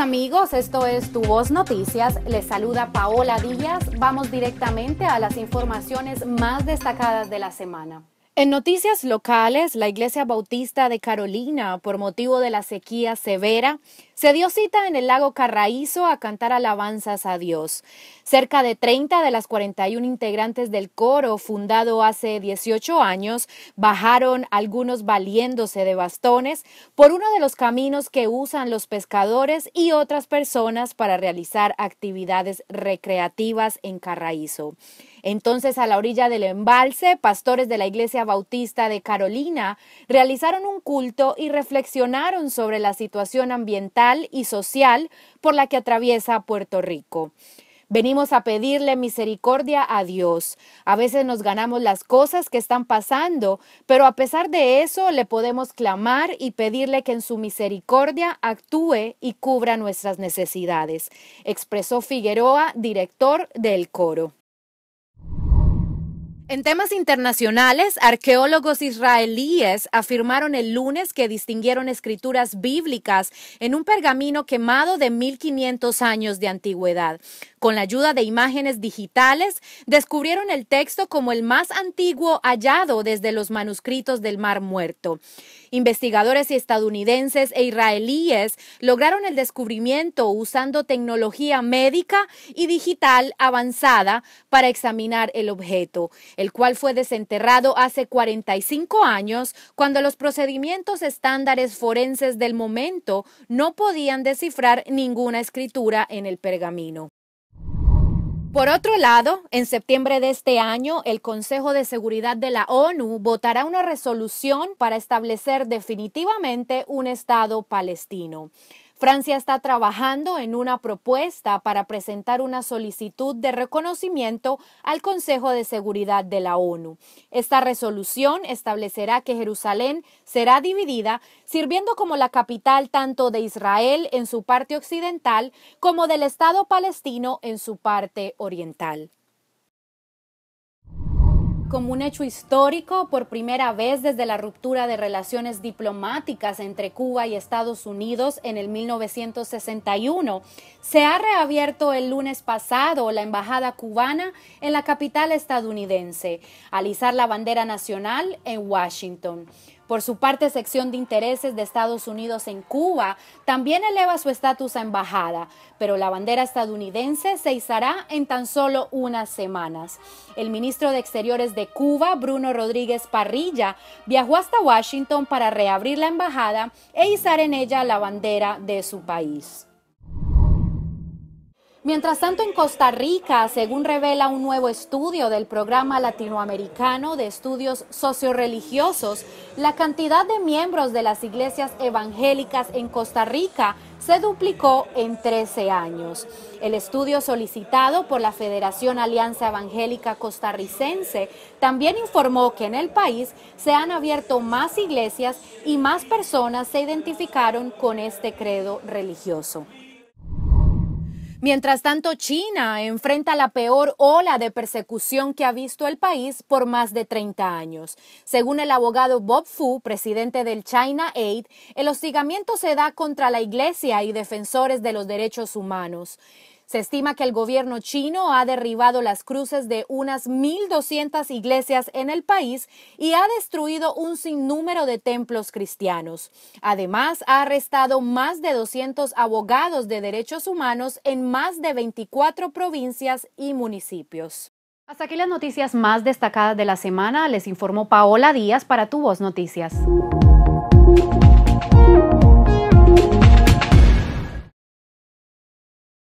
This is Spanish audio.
amigos, esto es Tu Voz Noticias, les saluda Paola Díaz, vamos directamente a las informaciones más destacadas de la semana. En noticias locales, la Iglesia Bautista de Carolina, por motivo de la sequía severa, se dio cita en el lago Carraízo a cantar alabanzas a Dios. Cerca de 30 de las 41 integrantes del coro, fundado hace 18 años, bajaron, algunos valiéndose de bastones, por uno de los caminos que usan los pescadores y otras personas para realizar actividades recreativas en Carraízo. Entonces, a la orilla del embalse, pastores de la Iglesia Bautista de Carolina realizaron un culto y reflexionaron sobre la situación ambiental y social por la que atraviesa Puerto Rico. Venimos a pedirle misericordia a Dios. A veces nos ganamos las cosas que están pasando, pero a pesar de eso le podemos clamar y pedirle que en su misericordia actúe y cubra nuestras necesidades, expresó Figueroa, director del coro. En temas internacionales, arqueólogos israelíes afirmaron el lunes que distinguieron escrituras bíblicas en un pergamino quemado de 1500 años de antigüedad. Con la ayuda de imágenes digitales, descubrieron el texto como el más antiguo hallado desde los manuscritos del Mar Muerto. Investigadores estadounidenses e israelíes lograron el descubrimiento usando tecnología médica y digital avanzada para examinar el objeto el cual fue desenterrado hace 45 años cuando los procedimientos estándares forenses del momento no podían descifrar ninguna escritura en el pergamino. Por otro lado, en septiembre de este año, el Consejo de Seguridad de la ONU votará una resolución para establecer definitivamente un Estado palestino. Francia está trabajando en una propuesta para presentar una solicitud de reconocimiento al Consejo de Seguridad de la ONU. Esta resolución establecerá que Jerusalén será dividida, sirviendo como la capital tanto de Israel en su parte occidental como del Estado palestino en su parte oriental como un hecho histórico por primera vez desde la ruptura de relaciones diplomáticas entre Cuba y Estados Unidos en el 1961. Se ha reabierto el lunes pasado la embajada cubana en la capital estadounidense, al la bandera nacional en Washington. Por su parte, sección de intereses de Estados Unidos en Cuba también eleva su estatus a embajada, pero la bandera estadounidense se izará en tan solo unas semanas. El ministro de Exteriores de Cuba, Bruno Rodríguez Parrilla, viajó hasta Washington para reabrir la embajada e izar en ella la bandera de su país. Mientras tanto, en Costa Rica, según revela un nuevo estudio del Programa Latinoamericano de Estudios Socioreligiosos, la cantidad de miembros de las iglesias evangélicas en Costa Rica se duplicó en 13 años. El estudio solicitado por la Federación Alianza Evangélica Costarricense también informó que en el país se han abierto más iglesias y más personas se identificaron con este credo religioso. Mientras tanto, China enfrenta la peor ola de persecución que ha visto el país por más de 30 años. Según el abogado Bob Fu, presidente del China Aid, el hostigamiento se da contra la iglesia y defensores de los derechos humanos. Se estima que el gobierno chino ha derribado las cruces de unas 1.200 iglesias en el país y ha destruido un sinnúmero de templos cristianos. Además, ha arrestado más de 200 abogados de derechos humanos en más de 24 provincias y municipios. Hasta aquí las noticias más destacadas de la semana. Les informó Paola Díaz para Tu Voz Noticias.